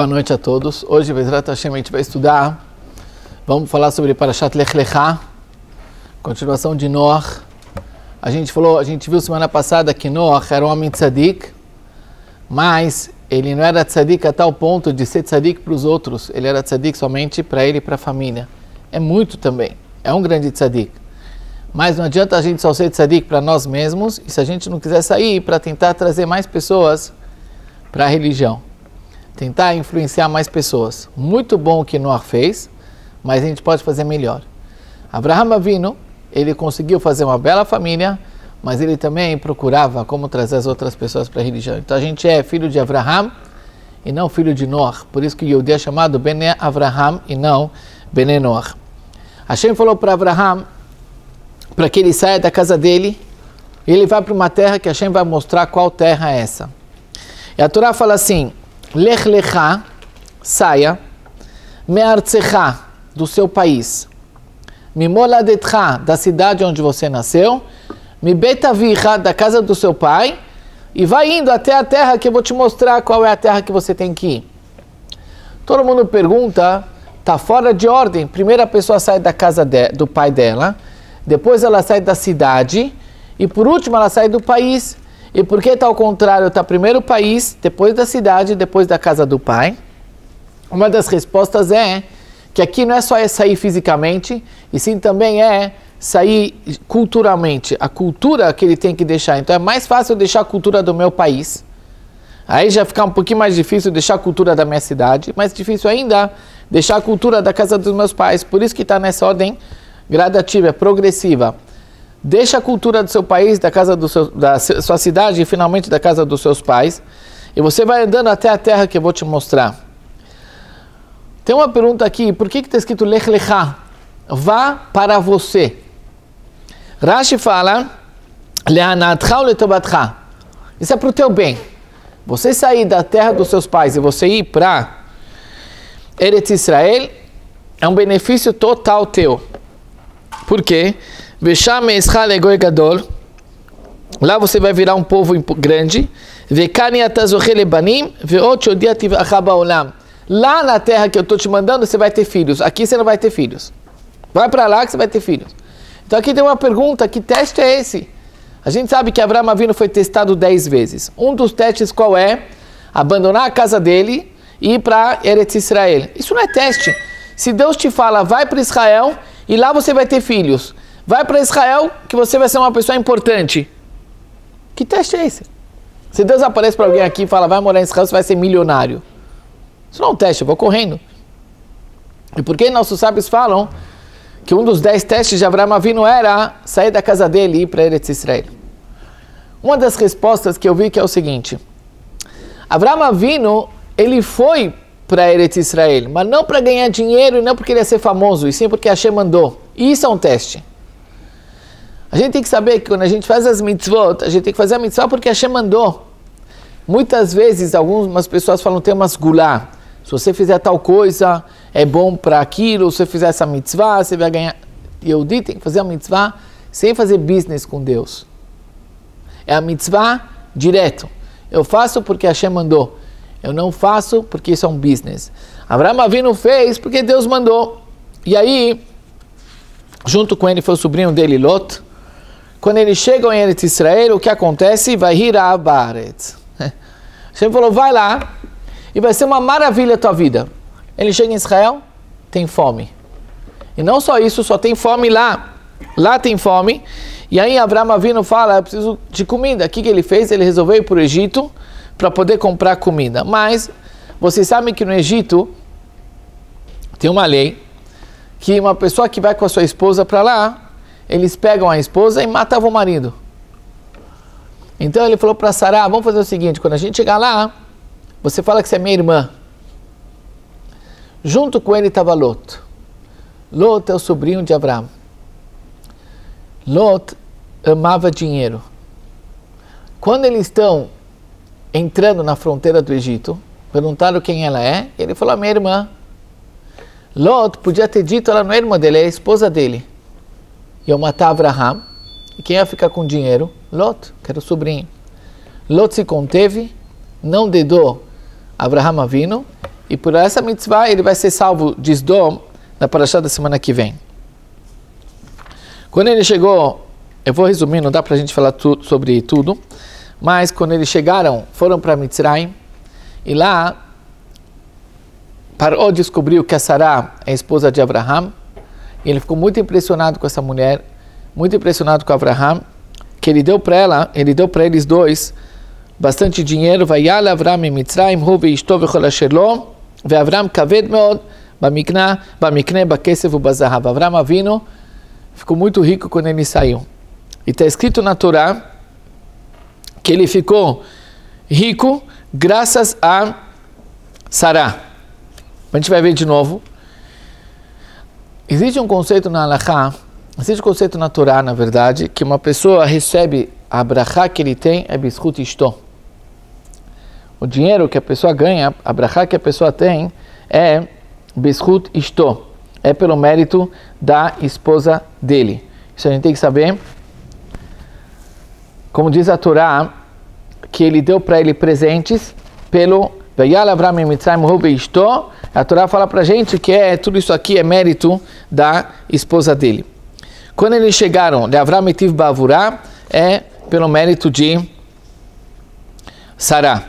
Boa noite a todos. Hoje, Bezrat Hashem, a gente vai estudar. Vamos falar sobre Parashat Lech Lechá, continuação de Noach. A gente falou, a gente viu semana passada que Noach era um homem tzadik, mas ele não era tzadik a tal ponto de ser tzadik para os outros. Ele era tzadik somente para ele e para a família. É muito também. É um grande tzadik. Mas não adianta a gente só ser tzadik para nós mesmos e se a gente não quiser sair para tentar trazer mais pessoas para a religião tentar influenciar mais pessoas. Muito bom o que Noah fez, mas a gente pode fazer melhor. Abraham Avino, ele conseguiu fazer uma bela família, mas ele também procurava como trazer as outras pessoas para a religião. Então a gente é filho de Abraham e não filho de Noah. Por isso que Yehudi é chamado Bené Abraham e não Bene Noah. Hashem falou para Abraham para que ele saia da casa dele e ele vá para uma terra que Hashem vai mostrar qual terra é essa. E a Torá fala assim, Lech Lechá, saia. Meartzecha, do seu país. Mimoladetcha, da cidade onde você nasceu. Mibetavicha, da casa do seu pai. E vai indo até a terra que eu vou te mostrar qual é a terra que você tem que ir. Todo mundo pergunta, tá fora de ordem. Primeiro a pessoa sai da casa de, do pai dela, depois ela sai da cidade e por último ela sai do país. E por que está ao contrário? Está primeiro o país, depois da cidade, depois da casa do pai? Uma das respostas é que aqui não é só é sair fisicamente, e sim também é sair culturalmente, a cultura que ele tem que deixar. Então é mais fácil deixar a cultura do meu país. Aí já fica um pouquinho mais difícil deixar a cultura da minha cidade, mais difícil ainda deixar a cultura da casa dos meus pais. Por isso que está nessa ordem gradativa, é progressiva. Deixa a cultura do seu país, da casa do seu, da sua cidade e finalmente da casa dos seus pais. E você vai andando até a terra que eu vou te mostrar. Tem uma pergunta aqui, por que está escrito Lech Lechá? Vá para você. Rashi fala, Lehanatcha ou Letobatcha. Isso é para o teu bem. Você sair da terra dos seus pais e você ir para Eretz Israel é um benefício total teu. Por quê? Veshame Israel Egoi Gadol. Lá você vai virar um povo grande. Vekani Atazohele Banim. Veot Shodiat Achaba Olam. Lá na terra que eu estou te mandando, você vai ter filhos. Aqui você não vai ter filhos. Vai para lá que você vai ter filhos. Então aqui tem uma pergunta: que teste é esse? A gente sabe que Abraão Avino foi testado dez vezes. Um dos testes qual é? Abandonar a casa dele e ir para Eretz Israel. Isso não é teste. Se Deus te fala, vai para Israel e lá você vai ter filhos. Vai para Israel que você vai ser uma pessoa importante. Que teste é esse? Se Deus aparece para alguém aqui e fala, vai morar em Israel, você vai ser milionário. Isso não é um teste, eu vou correndo. E por que nossos sábios falam que um dos dez testes de Abraão Avino era sair da casa dele e ir para Eretz Israel? Uma das respostas que eu vi que é o seguinte. Abraão Avino, ele foi para Eretz Israel, mas não para ganhar dinheiro e não porque ele ia ser famoso, e sim porque Hashem mandou. E isso é um teste. A gente tem que saber que quando a gente faz as mitzvot, a gente tem que fazer a mitzvah porque a Hashem mandou. Muitas vezes, algumas pessoas falam, tem umas gulá. Se você fizer tal coisa, é bom para aquilo. Se você fizer essa mitzvah, você vai ganhar. Yehudi tem que fazer a mitzvah sem fazer business com Deus. É a mitzvah direto. Eu faço porque a Hashem mandou. Eu não faço porque isso é um business. Abraão Avinu fez porque Deus mandou. E aí, junto com ele foi o sobrinho dele, Lot. Quando eles chegam em Eretz Israel, o que acontece? Vai rir a Baret. Hashem falou, vai lá e vai ser uma maravilha a tua vida. Ele chega em Israel, tem fome. E não só isso, só tem fome lá. Lá tem fome. E aí Abraão Avino fala, eu preciso de comida. O que, que ele fez? Ele resolveu ir para o Egito para poder comprar comida. Mas, vocês sabem que no Egito tem uma lei que uma pessoa que vai com a sua esposa para lá, eles pegam a esposa e matavam o marido. Então ele falou para Sará: vamos fazer o seguinte, quando a gente chegar lá, você fala que você é minha irmã. Junto com ele estava Lot. Lot é o sobrinho de Abraão. Lot amava dinheiro. Quando eles estão entrando na fronteira do Egito, perguntaram quem ela é, ele falou: a minha irmã. Lot podia ter dito ela não é irmã dele, é a esposa dele. Eu matar Abraham. E quem ia ficar com o dinheiro? Lot, que era o sobrinho. Lot se conteve, não dedou Abraham Avino, e por essa mitzvah ele vai ser salvo de Sdom na paraxá da semana que vem. Quando ele chegou, eu vou resumir, não dá para a gente falar tu, sobre tudo, mas quando eles chegaram, foram para Mitzrayim, e lá Paró descobriu que a Sará é a esposa de Abraham, ele ficou muito impressionado com essa mulher, muito impressionado com Abraham, que ele deu para ela, ele deu para eles dois bastante dinheiro. Vayal Avram e Mitzrayim, Hu ve'ishtov ve'chol asher lo, ve'Avram kaved meod, bamikna, bamikne, bakesev u'bazahav. Avram Avino ficou muito rico quando ele saiu. E está escrito na Torá que ele ficou rico graças a Sará. A gente vai ver de novo. Existe um conceito na Alahá, existe um conceito na Torá, na verdade, que uma pessoa recebe a brachá que ele tem é biscuit isto. O dinheiro que a pessoa ganha, a brachá que a pessoa tem é biscuit isto. É pelo mérito da esposa dele. Isso a gente tem que saber. Como diz a Torá, que ele deu para ele presentes pelo a Torá fala para gente que é, tudo isso aqui é mérito da esposa dele. Quando eles chegaram, de Avram Etiv Bavurá, é pelo mérito de Sará.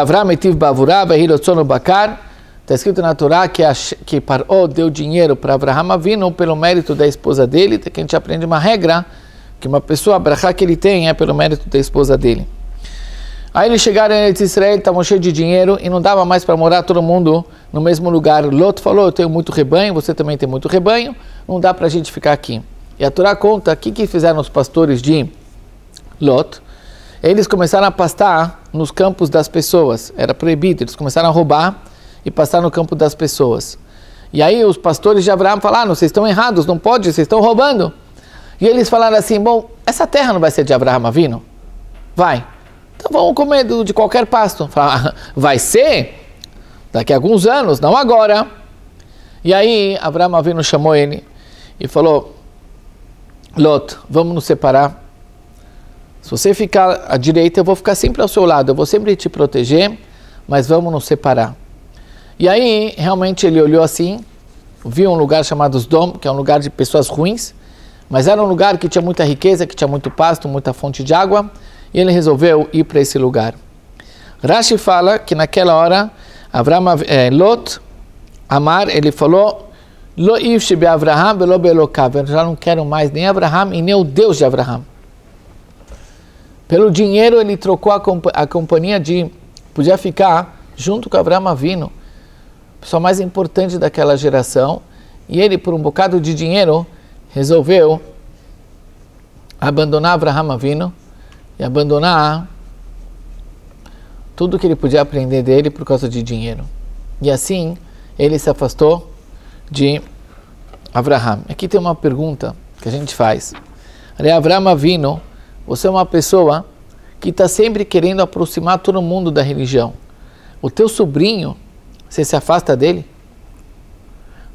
Avram Etiv Bavurá, Behirotzono Bakar. Está escrito na Torá que, que Paró deu dinheiro para Avraham Avinu pelo mérito da esposa dele. Que a gente aprende uma regra que uma pessoa, a que ele tem é pelo mérito da esposa dele. Aí eles chegaram em Israel, estavam cheios de dinheiro e não dava mais para morar todo mundo no mesmo lugar. Lot falou: Eu tenho muito rebanho, você também tem muito rebanho, não dá para a gente ficar aqui. E a Torá conta o que, que fizeram os pastores de Lot. Eles começaram a pastar nos campos das pessoas, era proibido, eles começaram a roubar e passar no campo das pessoas. E aí os pastores de Abraão falaram: ah, vocês estão errados, não pode, vocês estão roubando. E eles falaram assim: bom, essa terra não vai ser de Abraão Avino? Vai. Então tá vamos comer de qualquer pasto. Fala, ah, vai ser daqui a alguns anos, não agora. E aí Abraão Avinu chamou ele e falou: Lot, vamos nos separar. Se você ficar à direita, eu vou ficar sempre ao seu lado, eu vou sempre te proteger, mas vamos nos separar. E aí, realmente, ele olhou assim, viu um lugar chamado Sdom, que é um lugar de pessoas ruins, mas era um lugar que tinha muita riqueza, que tinha muito pasto, muita fonte de água. E ele resolveu ir para esse lugar. Rashi fala que naquela hora, Avraham eh, Lot, Amar, ele falou, Lo be Avraham velo be Eu já não quero mais nem Abraham e nem o Deus de Abraham. Pelo dinheiro ele trocou a, a companhia de... Podia ficar junto com Abraham Avino, a pessoa mais importante daquela geração. E ele, por um bocado de dinheiro, resolveu abandonar Abraham Avino e abandonar tudo que ele podia aprender dele por causa de dinheiro. E assim ele se afastou de Abraham. Aqui tem uma pergunta que a gente faz. Abraham Avino, você é uma pessoa que está sempre querendo aproximar todo mundo da religião. O teu sobrinho, você se afasta dele?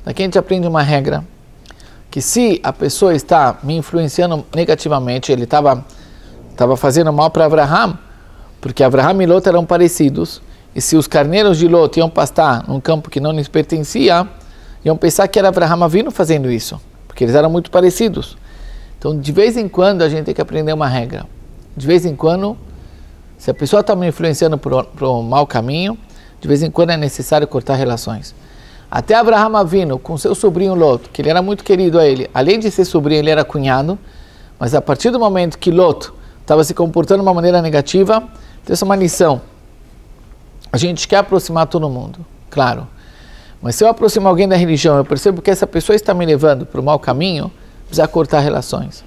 Daqui a gente aprende uma regra, que se a pessoa está me influenciando negativamente, ele estava estava fazendo mal para Abraham, porque Abraham e Lot eram parecidos, e se os carneiros de Lot iam pastar num campo que não lhes pertencia, iam pensar que era Abraham Avino fazendo isso, porque eles eram muito parecidos. Então, de vez em quando, a gente tem que aprender uma regra. De vez em quando, se a pessoa está me influenciando para o mau caminho, de vez em quando é necessário cortar relações. Até Abraham Avino, com seu sobrinho Lot, que ele era muito querido a ele, além de ser sobrinho, ele era cunhado, mas a partir do momento que Lot estava se comportando de uma maneira negativa. Então, é uma lição. A gente quer aproximar todo mundo, claro. Mas se eu aproximo alguém da religião, eu percebo que essa pessoa está me levando para o mau caminho, precisa cortar relações.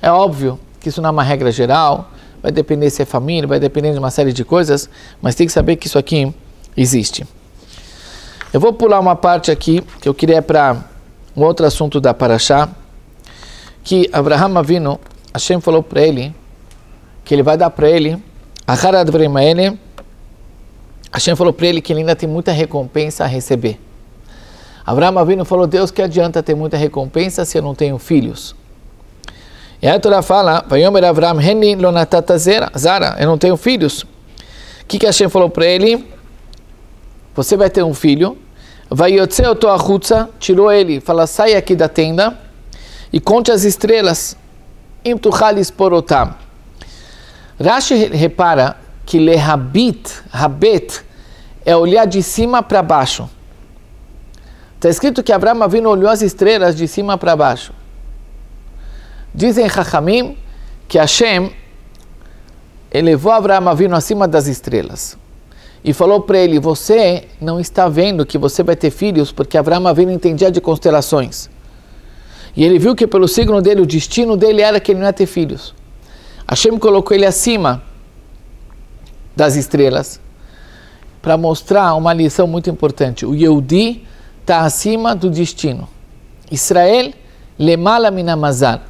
É óbvio que isso não é uma regra geral, vai depender se é família, vai depender de uma série de coisas, mas tem que saber que isso aqui existe. Eu vou pular uma parte aqui que eu queria para um outro assunto da Paraxá, que Abraham Avino, Hashem falou para ele que ele vai dar para ele, a Haradvremene, Hashem falou para ele que ele ainda tem muita recompensa a receber. Abraão Avinu falou, Deus, que adianta ter muita recompensa se eu não tenho filhos? E aí a Torá fala, Vayomer Heni Zara, eu não tenho filhos. O que, que Hashem falou para ele? Você vai ter um filho. Vai tirou ele, fala, sai aqui da tenda e conte as estrelas. Imtuchalis Porotam Rashi repara que lehabit, habet é olhar de cima para baixo. Está escrito que Abraão Avino olhou as estrelas de cima para baixo. Dizem Rachamim que Hashem elevou Abraão Avino acima das estrelas e falou para ele: Você não está vendo que você vai ter filhos, porque Abraão Avino entendia de constelações. E ele viu que pelo signo dele, o destino dele era que ele não ia ter filhos. Hashem colocou ele acima das estrelas para mostrar uma lição muito importante. O Yehudi está acima do destino. Israel, lemala minamazar.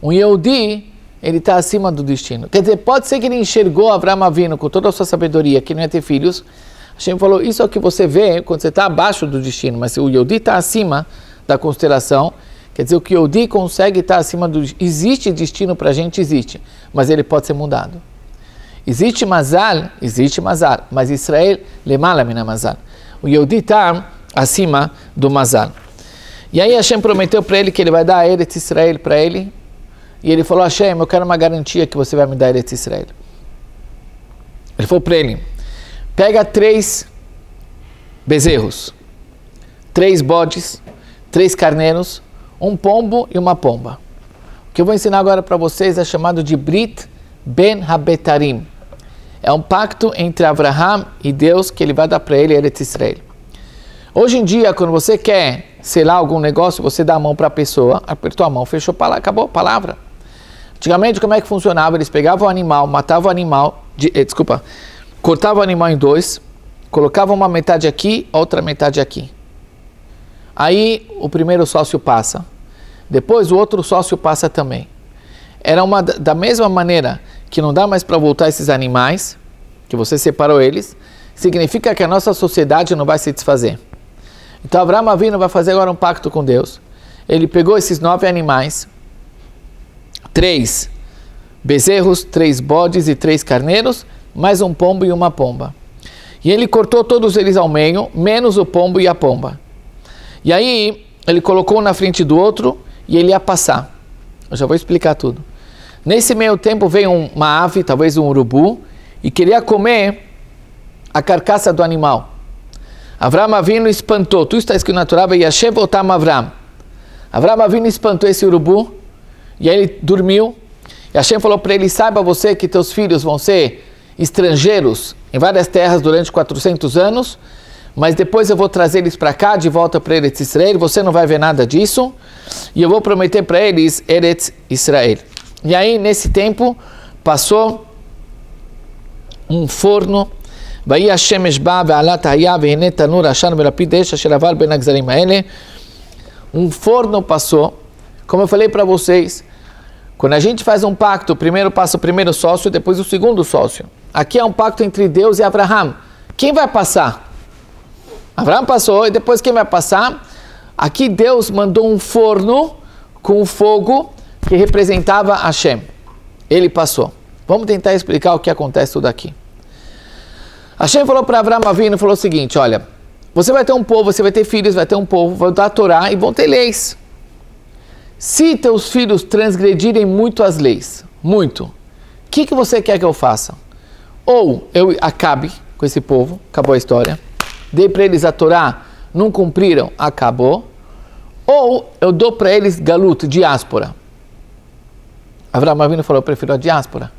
O Yehudi, ele está acima do destino. Quer dizer, pode ser que ele enxergou Abraão Avinu com toda a sua sabedoria, que não ia ter filhos. Hashem falou, isso é o que você vê quando você está abaixo do destino, mas o Yehudi está acima da constelação Quer dizer, o que Yodi consegue estar tá acima do. Existe destino para a gente? Existe. Mas ele pode ser mudado. Existe Mazal? Existe Mazal. Mas Israel, Lemala é mina Mazal. O Yodi está acima do Mazal. E aí Hashem prometeu para ele que ele vai dar a Eretz Israel para ele. E ele falou: Hashem, eu quero uma garantia que você vai me dar Eretz Israel. Ele falou para ele: pega três bezerros, três bodes, três carneiros um pombo e uma pomba. O que eu vou ensinar agora para vocês é chamado de Brit Ben Habetarim. É um pacto entre Abraham e Deus que ele vai dar para ele Eretz Israel. Hoje em dia, quando você quer selar algum negócio, você dá a mão para a pessoa, apertou a mão, fechou, acabou a palavra. Antigamente, como é que funcionava? Eles pegavam o animal, matavam o animal, de, eh, desculpa, cortavam o animal em dois, colocavam uma metade aqui, outra metade aqui. Aí o primeiro sócio passa. Depois o outro sócio passa também. Era uma da mesma maneira que não dá mais para voltar esses animais, que você separou eles, significa que a nossa sociedade não vai se desfazer. Então Abraão Avino vai fazer agora um pacto com Deus. Ele pegou esses nove animais, três bezerros, três bodes e três carneiros, mais um pombo e uma pomba. E ele cortou todos eles ao meio, menos o pombo e a pomba. E aí ele colocou um na frente do outro e ele ia passar. Eu já vou explicar tudo. Nesse meio tempo veio uma ave, talvez um urubu, e queria comer a carcaça do animal. Avram Avinu espantou. Tu está escrito na Torá, Yashev Otam Avram. Avram Avinu espantou esse urubu, e aí ele dormiu. E Hashem falou para ele, saiba você que teus filhos vão ser estrangeiros em várias terras durante 400 anos, mas depois eu vou trazer eles para cá, de volta para Eretz Israel, você não vai ver nada disso, e eu vou prometer para eles Eretz Israel. E aí, nesse tempo, passou um forno, Um forno passou, como eu falei para vocês, quando a gente faz um pacto, primeiro passa o primeiro sócio, depois o segundo sócio. Aqui é um pacto entre Deus e Abraham. Quem vai passar? Abraão passou e depois quem vai passar? Aqui Deus mandou um forno com fogo que representava Hashem. Ele passou. Vamos tentar explicar o que acontece tudo aqui. Hashem falou para Abraão Avino, falou o seguinte, olha, você vai ter um povo, você vai ter filhos, vai ter um povo, vai dar a Torá e vão ter leis. Se teus filhos transgredirem muito as leis, muito, o que, que você quer que eu faça? Ou eu acabe com esse povo, acabou a história, dei para eles a Torá, não cumpriram, acabou. Ou eu dou para eles galuto, diáspora. Avram Avinu falou, eu prefiro a diáspora.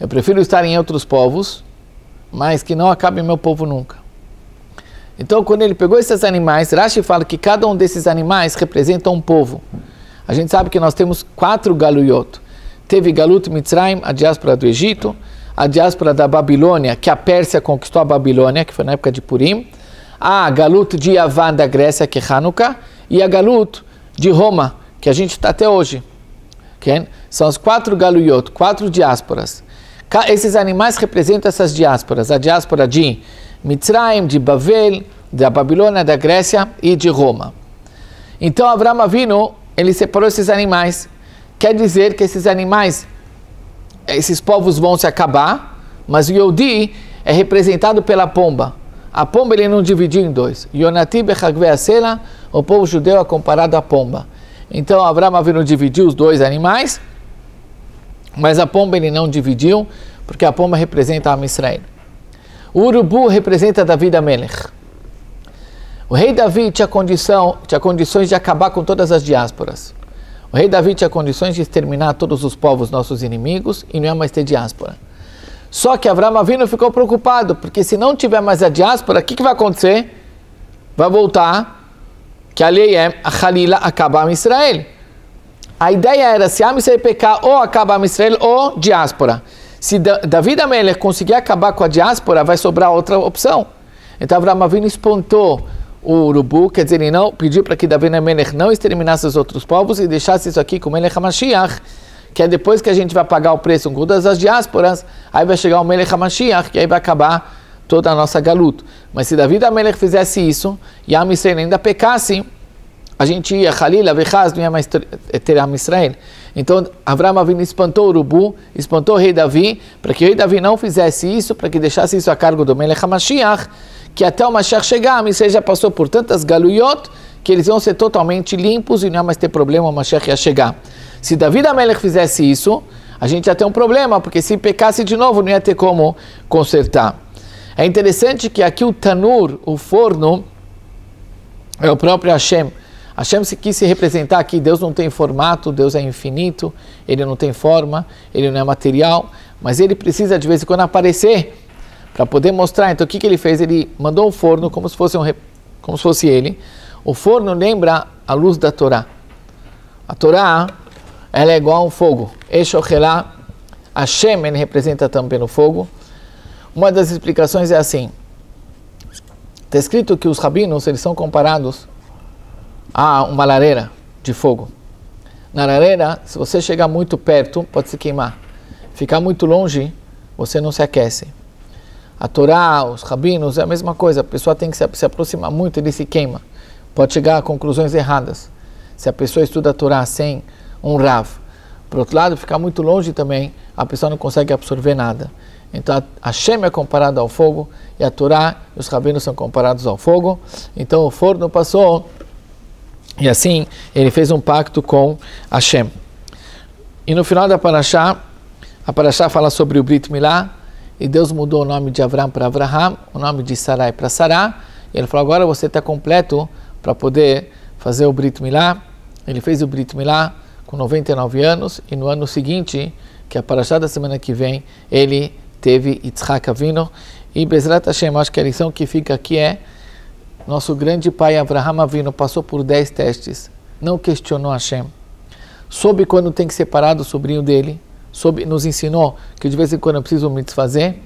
Eu prefiro estar em outros povos, mas que não acabe meu povo nunca. Então, quando ele pegou esses animais, Rashi fala que cada um desses animais representa um povo. A gente sabe que nós temos quatro galuyot. Teve Galut Mitzrayim, a diáspora do Egito a diáspora da Babilônia, que a Pérsia conquistou a Babilônia, que foi na época de Purim, a Galut de Yavan da Grécia, que é Hanukkah, e a Galut de Roma, que a gente está até hoje. Okay? São os quatro galuyot, quatro diásporas. Esses animais representam essas diásporas, a diáspora de Mitzrayim, de Babel da Babilônia, da Grécia e de Roma. Então Avram Avinu, ele separou esses animais. Quer dizer que esses animais é, esses povos vão se acabar, mas Yodi é representado pela pomba. A pomba ele não dividiu em dois. Yonatib Hagveasela, o povo judeu é comparado à pomba. Então Abraão virou dividiu os dois animais, mas a pomba ele não dividiu, porque a pomba representa a Israel. O urubu representa Davi da Melech. O rei Davi tinha, condição, tinha condições de acabar com todas as diásporas. O rei Davi tinha condições de exterminar todos os povos nossos inimigos e não ia mais ter diáspora. Só que Avram Avino ficou preocupado, porque se não tiver mais a diáspora, o que, que vai acontecer? Vai voltar que a lei é a Halila acabar em Israel. A ideia era se a Amisrael pecar ou acabar em Israel ou diáspora. Se Davi da Melech conseguir acabar com a diáspora, vai sobrar outra opção. Então Avram Avino espontou o urubu, quer dizer, ele não pediu para que Davi Melech não exterminasse os outros povos e deixasse isso aqui com Melech HaMashiach, que é depois que a gente vai pagar o preço com todas as diásporas, aí vai chegar o Melech HaMashiach, que aí vai acabar toda a nossa galuta. Mas se Davi Melech fizesse isso e a Israel ainda pecasse, a gente ia, Halil, Avechaz, não ia mais ter a Israel. Então, Avram Avinu espantou o urubu, espantou o rei Davi, para que o rei Davi não fizesse isso, para que deixasse isso a cargo do Melech HaMashiach, que até o Mashiach chegar, a já passou por tantas galuiotas que eles vão ser totalmente limpos e não é mais ter problema o Mashiach ia chegar. Se Davi Amelech fizesse isso, a gente ia ter um problema, porque se pecasse de novo não ia ter como consertar. É interessante que aqui o Tanur, o forno, é o próprio Hashem. Hashem se quis se representar aqui, Deus não tem formato, Deus é infinito, ele não tem forma, ele não é material, mas ele precisa de vez em quando aparecer para poder mostrar. Então, o que, que ele fez? Ele mandou o forno como se fosse, um, como se fosse ele. O forno lembra a luz da Torá. A Torá, ela é igual a um fogo. Eshochelah, a ele representa também o fogo. Uma das explicações é assim. Está escrito que os rabinos, eles são comparados a uma lareira de fogo. Na lareira, se você chegar muito perto, pode se queimar. Ficar muito longe, você não se aquece. A Torá, os rabinos, é a mesma coisa. A pessoa tem que se, se aproximar muito, ele se queima. Pode chegar a conclusões erradas. Se a pessoa estuda a Torá sem um Rav. Por outro lado, ficar muito longe também, a pessoa não consegue absorver nada. Então, a Shem é comparada ao fogo e a Torá e os rabinos são comparados ao fogo. Então, o forno passou e assim ele fez um pacto com a Hashem. E no final da Parashá, a Parashá fala sobre o Brit Milá, e Deus mudou o nome de Avram para Abraham, o nome de Sarai é para Sará. E ele falou: agora você está completo para poder fazer o Brit Milá. Ele fez o Brit Milá com 99 anos e no ano seguinte, que é a Parashá da semana que vem, ele teve Yitzhak Avino. E Bezrat Hashem, acho que a lição que fica aqui é: nosso grande pai Avraham Avino passou por 10 testes, não questionou Hashem, soube quando tem que separar do sobrinho dele sobre, nos ensinou que de vez em quando eu preciso me desfazer.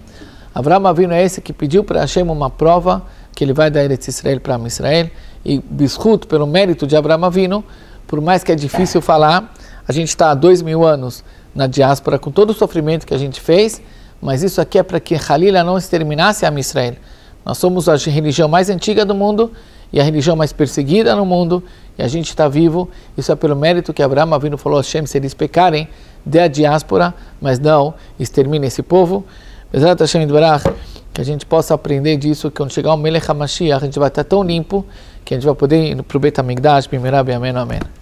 Avram Avinu é esse que pediu para Hashem uma prova que ele vai dar Eretz Israel para Israel. E Bishut, pelo mérito de Avram Avinu, por mais que é difícil tá. falar, a gente está há dois mil anos na diáspora com todo o sofrimento que a gente fez, mas isso aqui é para que Halila não exterminasse a Israel. Nós somos a religião mais antiga do mundo e a religião mais perseguida no mundo e a gente está vivo, isso é pelo mérito que Abraão Avinu falou, Hashem, se eles pecarem, dê a diáspora, mas não extermine esse povo. Bezerra Hashem Barach, que a gente possa aprender disso, que quando chegar o Melech HaMashiach, a gente vai estar tão limpo, que a gente vai poder ir para o Beit HaMikdash, Bimirab, Amém, Amém.